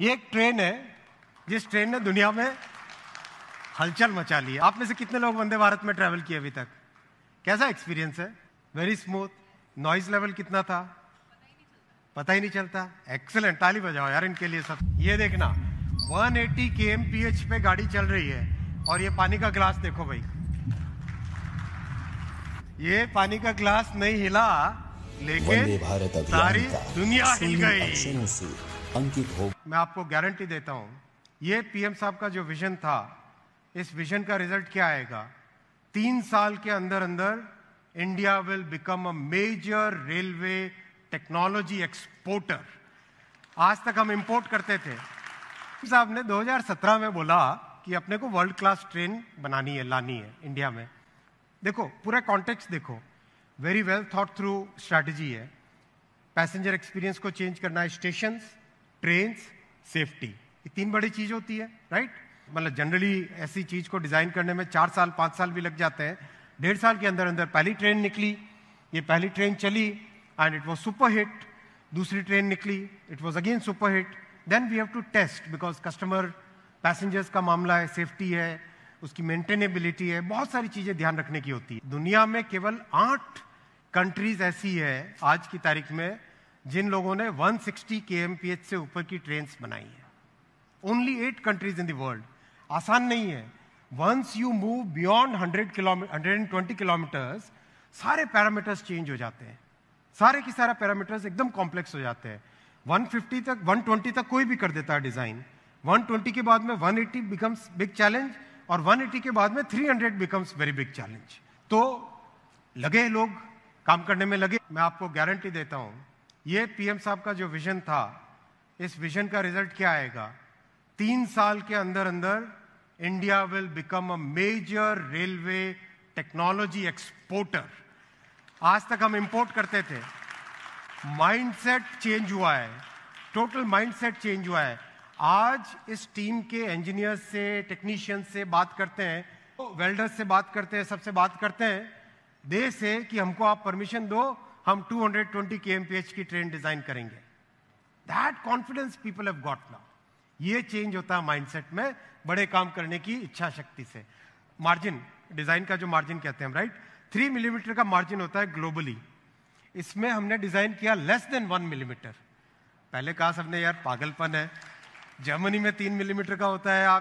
ये एक ट्रेन है जिस ट्रेन ने दुनिया में हलचल मचा ली आप में से कितने लोग वंदे भारत में ट्रैवल किए अभी तक कैसा एक्सपीरियंस है वेरी स्मूथ नॉइज लेवल कितना था पता ही नहीं चलता एक्सेलेंट ताली बजाओ यार इनके लिए सब ये देखना 180 एटी के एम पी एच पे गाड़ी चल रही है और ये पानी का ग्लास देखो भाई ये पानी का ग्लास नहीं हिला लेकिन सारी दुनिया हिल गई अंकित हो मैं आपको गारंटी देता हूं ये पीएम साहब का जो विजन था इस विजन का रिजल्ट क्या आएगा तीन साल के अंदर अंदर India will become a major railway technology exporter आज तक हम इंपोर्ट करते थे साहब ने 2017 में बोला कि अपने को वर्ल्ड क्लास ट्रेन बनानी है लानी है इंडिया में देखो पूरा कॉन्टेक्स्ट देखो very well thought through strategy है पैसेंजर एक्सपीरियंस को चेंज करना है स्टेशंस ट्रेन सेफ्टी ये तीन बड़ी चीज होती है राइट मतलब जनरली ऐसी चीज को डिजाइन करने में चार साल पांच साल भी लग जाते हैं डेढ़ साल के अंदर अंदर पहली ट्रेन निकली ये पहली ट्रेन चली and it was super hit दूसरी ट्रेन निकली it was again super hit then we have to test because customer passengers का मामला है सेफ्टी है उसकी मेंटेनेबिलिटी है बहुत सारी चीजें ध्यान रखने की होती है दुनिया में केवल आठ कंट्रीज ऐसी है आज की तारीख में जिन लोगों ने 160 सिक्सटी के एम पी एच से ऊपर की ट्रेन बनाई है only eight countries in world आसान नहीं है once you move beyond hundred kilometre hundred and twenty kilometres सारे पैरामीटर्स चेंज हो जाते हैं सारे की सारे पैरामीटर्स एकदम कॉम्प्लेक्स हो जाते हैं 150 तक 120 तक कोई भी कर देता है डिजाइन 120 के बाद में 180 बिकम्स बिग चैलेंज और 180 के बाद में 300 बिकम्स वेरी बिग चैलेंज तो लगे लोग काम करने में लगे मैं आपको गारंटी देता हूं ये पीएम साहब का जो विजन था इस विजन का रिजल्ट क्या आएगा तीन साल के अंदर अंदर India will become a major railway technology exporter आज तक हम इंपोर्ट करते थे माइंडसेट चेंज हुआ है टोटल माइंडसेट चेंज हुआ है आज इस टीम के इंजीनियर से टेक्नीशियन से बात करते हैं वेल्डर्स वेल्डर से बात करते हैं सबसे बात करते हैं दे से कि हमको आप परमिशन दो हम 220 kmph की ट्रेन डिजाइन करेंगे that confidence people have got now ये चेंज होता है माइंडसेट में बड़े काम करने की इच्छा शक्ति से मार्जिन डिजाइन का जो मार्जिन कहते हैं हम राइट थ्री मिलीमीटर का मार्जिन होता है ग्लोबली इसमें हमने डिजाइन किया लेस देन वन मिलीमीटर पहले कहा सबने यार पागलपन है जर्मनी में तीन मिलीमीटर का होता है आप